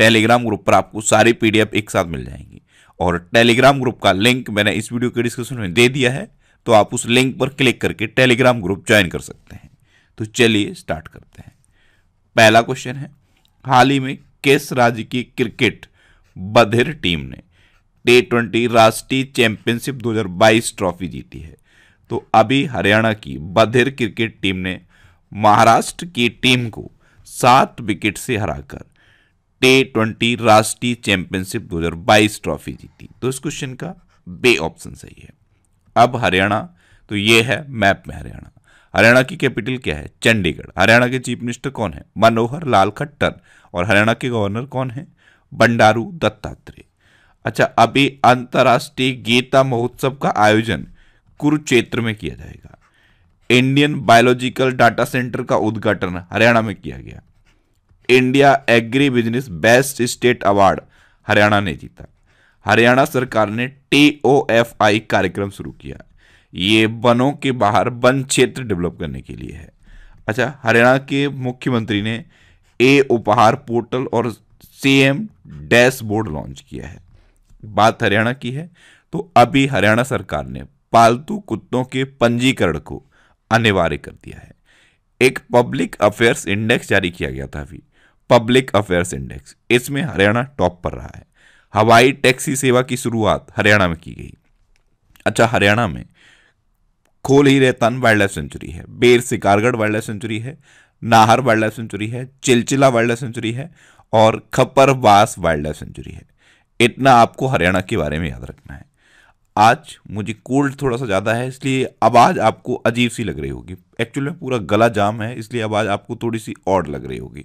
Telegram group पर आपको सारी पीडीएफ एक साथ मिल जाएंगी और टेलीग्राम ग्रुप का लिंक मैंने इस वीडियो के डिस्क्रिप्शन में दे दिया है तो आप उस लिंक पर क्लिक करके टेलीग्राम ग्रुप ज्वाइन कर सकते हैं तो चलिए स्टार्ट करते हैं पहला क्वेश्चन है हाल ही में किस राज्य की क्रिकेट बधिर टीम ने टी ट्वेंटी राष्ट्रीय चैंपियनशिप 2022 ट्रॉफी जीती है तो अभी हरियाणा की बधिर क्रिकेट टीम ने महाराष्ट्र की टीम को सात विकेट से हराकर टे ट्वेंटी राष्ट्रीय चैंपियनशिप 2022 ट्रॉफी जीती तो इस क्वेश्चन का बे ऑप्शन सही है अब हरियाणा तो ये है मैप में हरियाणा हरियाणा की कैपिटल क्या है चंडीगढ़ हरियाणा के चीफ मिनिस्टर कौन है मनोहर लाल खट्टर और हरियाणा के गवर्नर कौन है बंडारू दत्तात्रेय अच्छा अभी अंतर्राष्ट्रीय गीता महोत्सव का आयोजन कुरुक्षेत्र में किया जाएगा इंडियन बायोलॉजिकल डाटा सेंटर का उद्घाटन हरियाणा में किया गया India agri business best state award Haryana ने जीता हरियाणा सरकार ने टी ओ एफ आई कार्यक्रम शुरू किया ये वनों के बाहर वन क्षेत्र डेवलप करने के लिए है अच्छा हरियाणा के मुख्यमंत्री ने ए उपहार पोर्टल और सीएम डैशबोर्ड लॉन्च किया है बात हरियाणा की है तो अभी हरियाणा सरकार ने पालतू कुत्तों के पंजीकरण को अनिवार्य कर दिया है एक पब्लिक अफेयर्स इंडेक्स जारी किया गया था अभी पब्लिक अफेयर्स इंडेक्स इसमें हरियाणा टॉप पर रहा है हवाई टैक्सी सेवा की शुरुआत हरियाणा में की गई अच्छा हरियाणा में Khol Hi Raitan wildlife sanctuary है बेर सिकारगढ़ वाइल्ड लाइफ सेंचुरी है नाहर वाइल्ड लाइफ सेंचुरी है चिलचिला वाइल्ड लाइफ सेंचुरी है और खपरवास वाइल्ड लाइफ सेंचुरी है इतना आपको हरियाणा के बारे में याद रखना है आज मुझे कोल्ड थोड़ा सा ज़्यादा है इसलिए आवाज़ आपको अजीब सी लग रही होगी एक्चुअली पूरा गला जाम है इसलिए आवाज़ आपको थोड़ी सी और लग रही होगी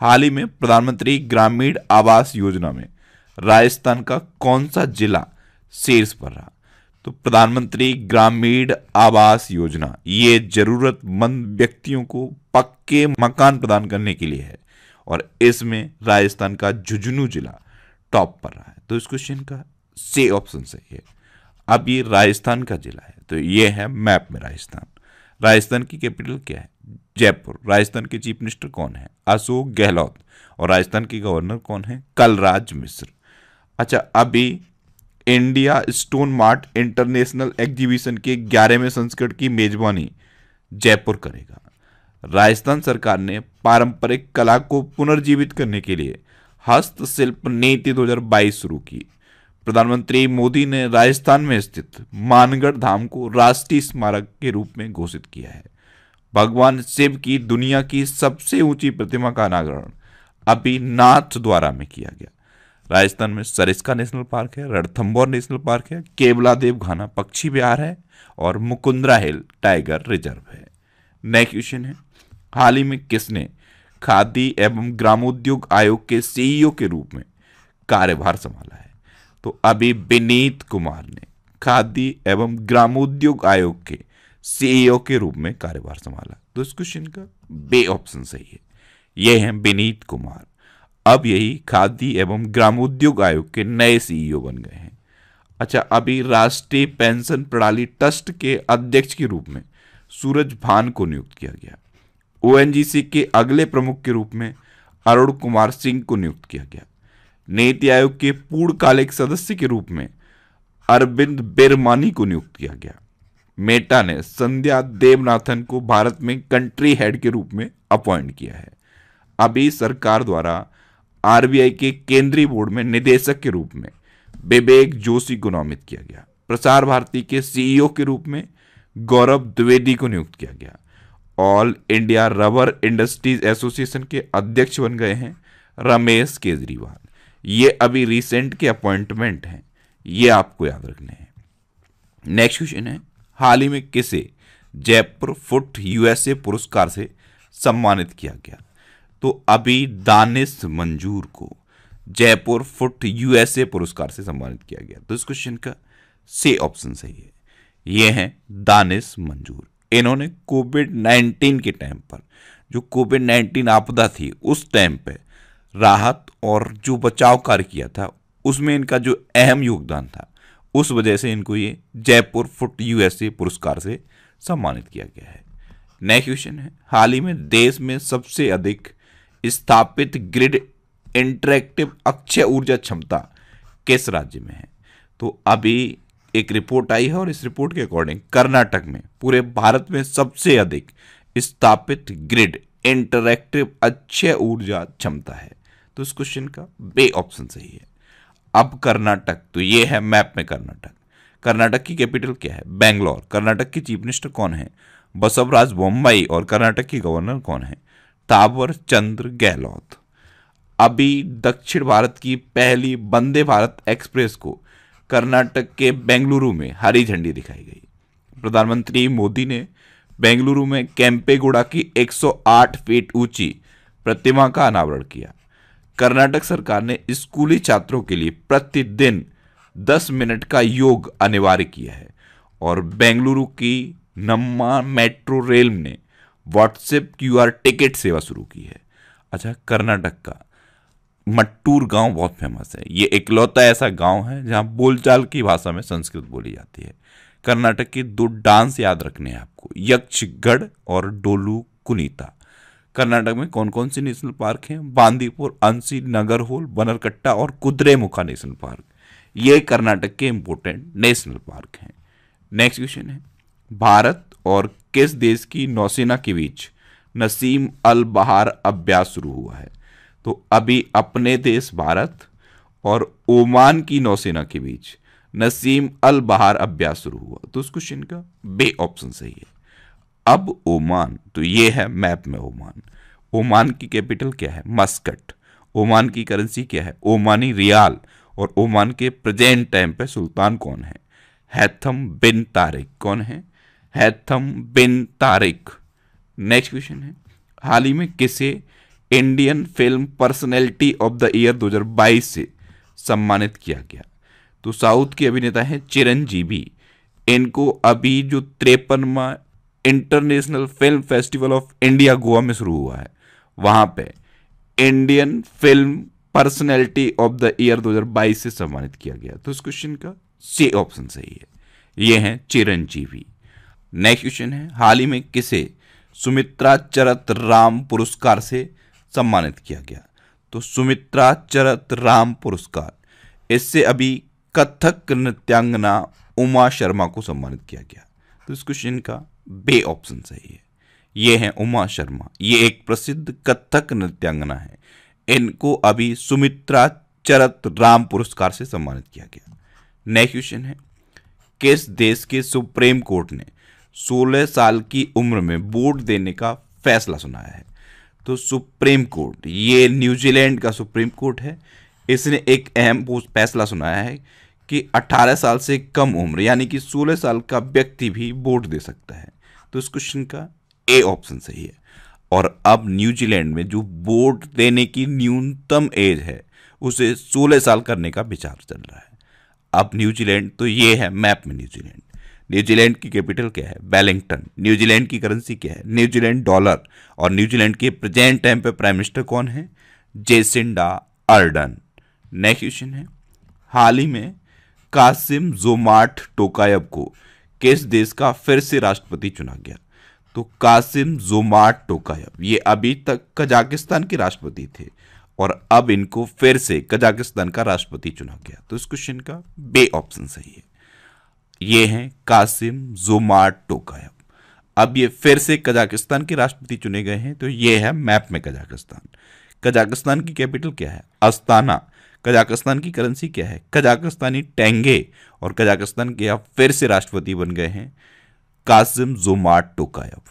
हाल ही में प्रधानमंत्री ग्रामीण आवास योजना में राजस्थान का कौन सा जिला शीर्ष पर रहा तो प्रधानमंत्री ग्रामीण आवास योजना ये जरूरतमंद व्यक्तियों को पक्के मकान प्रदान करने के लिए है और इसमें राजस्थान का झुंझुनू जिला टॉप पर रहा है तो इस क्वेश्चन का से ऑप्शन सही है अब ये राजस्थान का जिला है तो ये है मैप में राजस्थान राजस्थान की कैपिटल क्या है जयपुर राजस्थान के चीफ मिनिस्टर कौन है अशोक गहलोत और राजस्थान के गवर्नर कौन है कलराज मिश्र अच्छा अभी India stone mart international exhibition के ग्यारहवें संस्करण की मेजबानी जयपुर करेगा राजस्थान सरकार ने पारंपरिक कला को पुनर्जीवित करने के लिए हस्तशिल्प नीति 2022 शुरू की प्रधानमंत्री मोदी ने राजस्थान में स्थित मानगढ़ धाम को राष्ट्रीय स्मारक के रूप में घोषित किया है भगवान शिव की दुनिया की सबसे ऊंची प्रतिमा का अनावरण अभी नाथ द्वारा में किया गया राजस्थान में सरिस्का नेशनल पार्क है रणथम्बोर नेशनल पार्क है केवला देव घाना पक्षी विहार है और मुकुंद्रा हिल टाइगर रिजर्व है नेक्स्ट क्वेश्चन है हाल ही में किसने खादी एवं ग्रामोद्योग आयोग के सीईओ के रूप में कार्यभार संभाला है तो अभी विनीत कुमार ने खादी एवं ग्रामोद्योग आयोग के सीईओ e के रूप में कार्यभार संभाला तो इस क्वेश्चन का बे ऑप्शन सही है ये हैं विनीत कुमार अब यही खादी एवं ग्रामोद्योग आयोग के नए सीईओ e बन गए हैं अच्छा अभी राष्ट्रीय पेंशन प्रणाली ट्रस्ट के अध्यक्ष के रूप में सूरज भान को नियुक्त किया गया ओ के अगले प्रमुख के रूप में अरुण कुमार सिंह को नियुक्त किया गया नीति आयोग के पूर्णकालिक सदस्य के रूप में अरविंद बेरमानी को नियुक्त किया गया मेटा ने संध्या देवनाथन को भारत में कंट्री हेड के रूप में अपॉइंट किया है अभी सरकार द्वारा आरबीआई के केंद्रीय बोर्ड में निदेशक के रूप में विवेक जोशी को नामित किया गया प्रसार भारती के सीईओ e के रूप में गौरव द्विवेदी को नियुक्त किया गया all India rubber industries association के अध्यक्ष बन गए हैं रमेश केजरीवाल ये अभी रिसेंट के अपॉइंटमेंट हैं ये आपको याद रखने हैं नेक्स्ट क्वेश्चन है हाल ही में किसे जयपुर फुट यूएसए पुरस्कार से सम्मानित किया गया तो अभी दानिश मंजूर को जयपुर फुट यूएसए पुरस्कार से सम्मानित किया गया तो इस क्वेश्चन का से ऑप्शन सही है ये हैं दानिश मंजूर इन्होंने कोविड नाइन्टीन के टाइम पर जो कोविड नाइन्टीन आपदा थी उस टाइम पे राहत और जो बचाव कार्य किया था उसमें इनका जो अहम योगदान था उस वजह से इनको ये जयपुर फुट यूएसए पुरस्कार से सम्मानित किया गया है नेक्स्ट क्वेश्चन है हाल ही में देश में सबसे अधिक स्थापित ग्रिड इंटरेक्टिव अक्षय ऊर्जा क्षमता किस राज्य में है तो अभी एक रिपोर्ट आई है और इस रिपोर्ट के अकॉर्डिंग कर्नाटक में पूरे भारत में सबसे अधिक स्थापित ग्रिड इंटरेक्टिव अक्षय ऊर्जा क्षमता है तो इस क्वेश्चन का बे ऑप्शन सही है अब कर्नाटक तो ये है मैप में कर्नाटक कर्नाटक की कैपिटल क्या है बेंगलोर कर्नाटक की चीफ मिनिस्टर कौन है बसवराज बम्बई और कर्नाटक की गवर्नर कौन है तावर चंद्र गहलोत अभी दक्षिण भारत की पहली वंदे भारत एक्सप्रेस को कर्नाटक के बेंगलुरु में हरी झंडी दिखाई गई प्रधानमंत्री मोदी ने बेंगलुरु में कैंपेगुड़ा की 108 फीट ऊंची प्रतिमा का अनावरण किया कर्नाटक सरकार ने स्कूली छात्रों के लिए प्रतिदिन 10 मिनट का योग अनिवार्य किया है और बेंगलुरु की नम्मा मेट्रो रेल ने व्हाट्सएप क्यूआर टिकट सेवा शुरू की है अच्छा कर्नाटक का मट्टूर गांव बहुत फेमस है ये इकलौता ऐसा गांव है जहां बोलचाल की भाषा में संस्कृत बोली जाती है कर्नाटक के दो डांस याद रखने हैं आपको यक्षगढ़ और डोलू कुनीता कर्नाटक में कौन कौन से नेशनल पार्क हैं बांदीपुर अंसी नगरहोल बनरकट्टा और कुद्रेमुखा नेशनल पार्क ये कर्नाटक के इम्पोर्टेंट नेशनल पार्क हैं नेक्स्ट क्वेश्चन है भारत और किस देश की नौसेना के बीच नसीम अल बहार अभ्यास शुरू हुआ है तो अभी अपने देश भारत और ओमान की नौसेना के बीच नसीम अल बहार अभ्यास शुरू हुआ तो उस क्वेश्चन का बे ऑप्शन सही है अब ओमान तो ये है मैप में ओमान ओमान की कैपिटल क्या है मस्कट ओमान की करेंसी क्या है ओमानी रियाल और ओमान के प्रेजेंट टाइम पे सुल्तान कौन है हैथम बिन तारिक कौन है Haitham bin Tariq next question है हाल ही में किसे Indian film personality of the year 2022 से सम्मानित किया गया तो साउथ के अभिनेता हैं चिरंजीवी इनको अभी जो त्रेपनवा international film festival of India Goa में शुरू हुआ है वहां पे Indian film personality of the year 2022 से सम्मानित किया गया तो इस क्वेश्चन का सी ऑप्शन सही है ये है चिरंजीवी नेक्स्ट क्वेश्चन है हाल ही में किसे सुमित्रा चरत राम पुरस्कार से सम्मानित किया गया तो सुमित्रा चरत राम पुरस्कार इससे अभी कथक नृत्यांगना उमा शर्मा को सम्मानित किया गया तो इस क्वेश्चन का बे ऑप्शन सही है ये हैं उमा शर्मा ये एक प्रसिद्ध कथक नृत्यांगना है इनको अभी सुमित्रा चरत राम पुरस्कार से सम्मानित किया गया नेक्स्ट क्वेश्चन है किस देश के सुप्रीम कोर्ट ने 16 साल की उम्र में वोट देने का फैसला सुनाया है तो सुप्रीम कोर्ट ये न्यूजीलैंड का सुप्रीम कोर्ट है इसने एक अहम फैसला सुनाया है कि 18 साल से कम उम्र यानी कि 16 साल का व्यक्ति भी वोट दे सकता है तो इस क्वेश्चन का ए ऑप्शन सही है और अब न्यूजीलैंड में जो वोट देने की न्यूनतम एज है उसे 16 साल करने का विचार चल रहा है अब न्यूजीलैंड तो ये है मैप में न्यूजीलैंड न्यूजीलैंड की कैपिटल क्या है वेलिंगटन न्यूजीलैंड की करेंसी क्या है न्यूजीलैंड डॉलर और न्यूजीलैंड के प्रेजेंट टाइम पे प्राइम मिनिस्टर कौन है जेसिंडा अर्डन नेक्स्ट क्वेश्चन है हाल ही में कासिम जोमाट टोकायब को किस देश का फिर से राष्ट्रपति चुना गया तो कासिम जोमाट टोकायब ये अभी तक कजाकिस्तान के राष्ट्रपति थे और अब इनको फिर से कजाकिस्तान का राष्ट्रपति चुना गया तो इस क्वेश्चन का बे ऑप्शन सही है ये हैं कासिम जोमाट टोकायब अब ये फिर से कजाकिस्तान के राष्ट्रपति चुने गए हैं तो ये है मैप में कजाकिस्तान कजाकिस्तान की कैपिटल क्या है अस्ताना कजाकिस्तान की करेंसी क्या है कजाकिस्तानी टेंगे और कजाकिस्तान के अब फिर से राष्ट्रपति बन गए हैं कासिम जोमाट टोकायव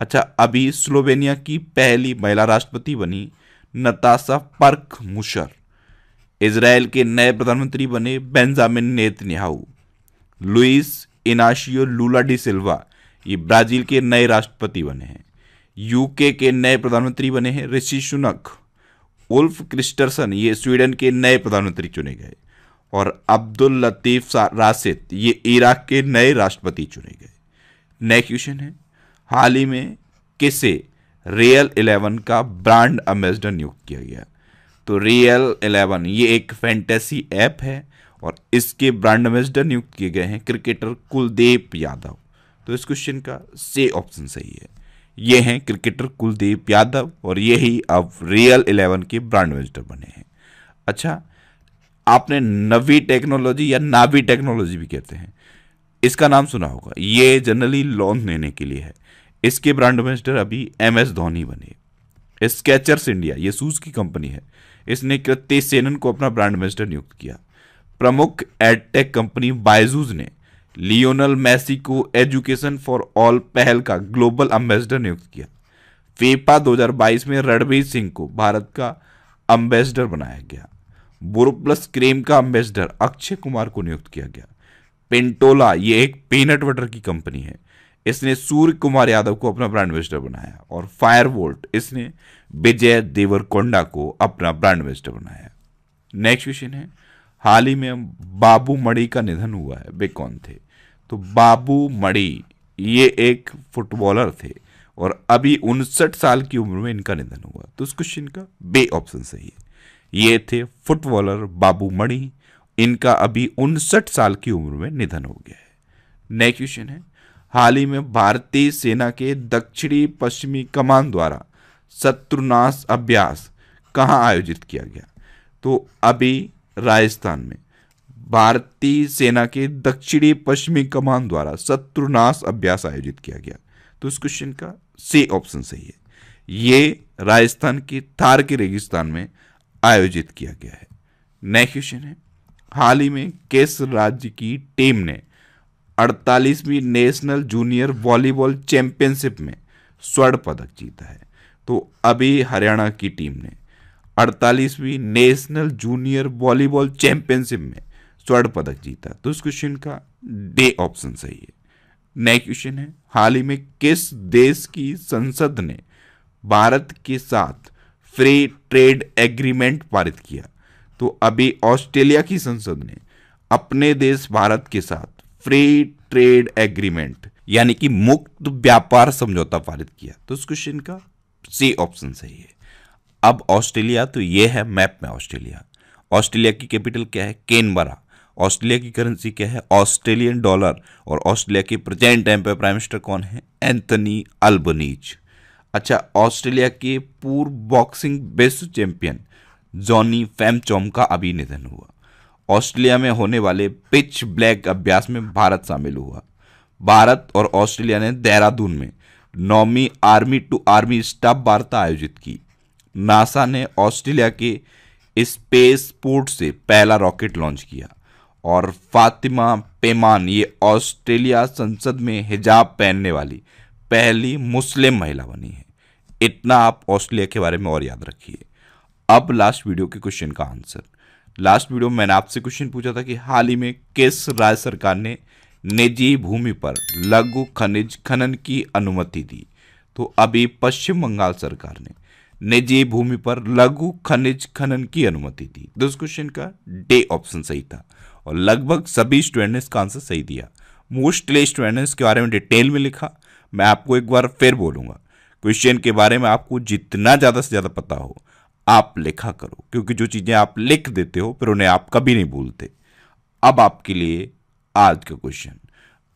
अच्छा अभी स्लोवेनिया की पहली महिला राष्ट्रपति बनी नतासा पर्क मुशर इसराइल के नए प्रधानमंत्री बने Benjamin Netanyahu Luis Inacio Lula da Silva ये ब्राज़ील के नए राष्ट्रपति बने हैं यूके के नए प्रधानमंत्री बने हैं ऋषि सुनक उल्फ क्रिस्टरसन ये स्वीडन के नए प्रधानमंत्री चुने गए और अब्दुल लतीफ रासिद ये इराक के नए राष्ट्रपति चुने गए नए क्वेश्चन है हाल ही में किसे रियल इलेवन का ब्रांड एम्बेसडर नियुक्त किया गया तो रियल इलेवन ये एक फैंटेसी ऐप है और इसके ब्रांड एम्बेसडर नियुक्त किए गए हैं क्रिकेटर कुलदीप यादव तो इस क्वेश्चन का से ऑप्शन सही है ये हैं क्रिकेटर कुलदीप यादव और ये ही अब रियल इलेवन के ब्रांड एम्बेसडर बने हैं अच्छा आपने नवी टेक्नोलॉजी या नावी टेक्नोलॉजी भी कहते हैं इसका नाम सुना होगा ये जनरली लोन लेने के लिए है इसके ब्रांड एम्बेसडर अभी एम एस धोनी बने स्केचर्स इंडिया ये सूज की कंपनी है इसने कृत्य सेनन को अपना ब्रांड एम्बेसडर नियुक्त किया प्रमुख एडटेक कंपनी बायजूज ने लियोनल मैसी को एजुकेशन फॉर ऑल पहल का ग्लोबल एम्बेसडर नियुक्त किया फेपा 2022 में रणबीर सिंह को भारत का एम्बेसडर बनाया गया बोरोप्लस क्रीम का एम्बेसडर अक्षय कुमार को नियुक्त किया गया पेंटोला ये एक पीनट बटर की कंपनी है इसने सूर्य कुमार यादव को अपना ब्रांड एम्बेसडर बनाया और फायर वोल्ट इसने विजय देवरकोंडा को अपना ब्रांड एम्बेसडर बनाया नेक्स्ट क्वेश्चन है हाल ही में बाबू मणि का निधन हुआ है वे कौन थे तो बाबू मणि ये एक फुटबॉलर थे और अभी उनसठ साल की उम्र में इनका निधन हुआ तो इस क्वेश्चन का बे ऑप्शन सही है ये थे फुटबॉलर बाबू मणि इनका अभी उनसठ साल की उम्र में निधन हो गया है नेक्स्ट क्वेश्चन है हाल ही में भारतीय सेना के दक्षिणी पश्चिमी कमान द्वारा शत्रुनाश अभ्यास कहाँ आयोजित किया गया तो अभी राजस्थान में भारतीय सेना के दक्षिणी पश्चिमी कमान द्वारा शत्रुनाश अभ्यास आयोजित किया गया तो इस क्वेश्चन का सी ऑप्शन सही है ये राजस्थान के थार के रेगिस्तान में आयोजित किया गया है नेक्स्ट क्वेश्चन है हाल ही में किस राज्य की टीम ने 48वीं नेशनल जूनियर वॉलीबॉल चैंपियनशिप में स्वर्ण पदक जीता है तो अभी हरियाणा की टीम ने 48वीं नेशनल जूनियर वॉलीबॉल चैंपियनशिप में स्वर्ण पदक जीता तो इस क्वेश्चन का डे ऑप्शन सही है नया क्वेश्चन है हाल ही में किस देश की संसद ने भारत के साथ फ्री ट्रेड एग्रीमेंट पारित किया तो अभी ऑस्ट्रेलिया की संसद ने अपने देश भारत के साथ फ्री ट्रेड एग्रीमेंट यानी कि मुक्त व्यापार समझौता पारित किया तो इस क्वेश्चन का सी ऑप्शन सही है अब ऑस्ट्रेलिया तो ये है मैप में ऑस्ट्रेलिया ऑस्ट्रेलिया की कैपिटल क्या है केनबरा ऑस्ट्रेलिया की करेंसी क्या है ऑस्ट्रेलियन डॉलर और ऑस्ट्रेलिया के प्रेजेंट टाइम पर प्राइम मिनिस्टर कौन है एंथनी अल्बनीज अच्छा ऑस्ट्रेलिया के पूर्व बॉक्सिंग विश्व चैंपियन जॉनी फैमचॉम का अभी निधन हुआ ऑस्ट्रेलिया में होने वाले पिच ब्लैक अभ्यास में भारत शामिल हुआ भारत और ऑस्ट्रेलिया ने देहरादून में नौवीं आर्मी टू आर्मी स्टाफ वार्ता आयोजित की नासा ने ऑस्ट्रेलिया के स्पेस पोर्ट से पहला रॉकेट लॉन्च किया और फातिमा पेमान ये ऑस्ट्रेलिया संसद में हिजाब पहनने वाली पहली मुस्लिम महिला बनी है इतना आप ऑस्ट्रेलिया के बारे में और याद रखिए अब लास्ट वीडियो के क्वेश्चन का आंसर लास्ट वीडियो में मैंने आपसे क्वेश्चन पूछा था कि हाल ही में किस राज्य सरकार ने निजी भूमि पर लघु खनिज खनन की अनुमति दी तो अभी पश्चिम बंगाल सरकार ने निजी भूमि पर लघु खनिज खनन की अनुमति दी दिस तो क्वेश्चन का डे ऑप्शन सही था और लगभग सभी स्टूडेंट ने इसका आंसर सही दिया मोस्टली स्टूडेंट ने इसके बारे में डिटेल में लिखा मैं आपको एक बार फिर बोलूँगा क्वेश्चन के बारे में आपको जितना ज़्यादा से ज़्यादा पता हो आप लिखा करो क्योंकि जो चीज़ें आप लिख देते हो फिर उन्हें आप कभी नहीं भूलते अब आपके लिए आज का क्वेश्चन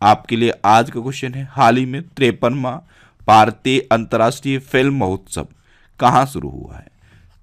आपके लिए आज का क्वेश्चन है हाल ही में त्रेपनवा भारतीय अंतर्राष्ट्रीय फिल्म महोत्सव कहाँ शुरू हुआ है